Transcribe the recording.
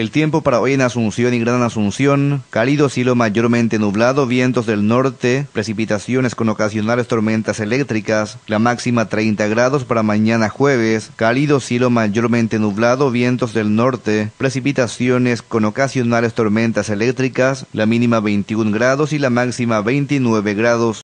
El tiempo para hoy en Asunción y Gran Asunción, cálido cielo mayormente nublado, vientos del norte, precipitaciones con ocasionales tormentas eléctricas, la máxima 30 grados para mañana jueves, cálido cielo mayormente nublado, vientos del norte, precipitaciones con ocasionales tormentas eléctricas, la mínima 21 grados y la máxima 29 grados.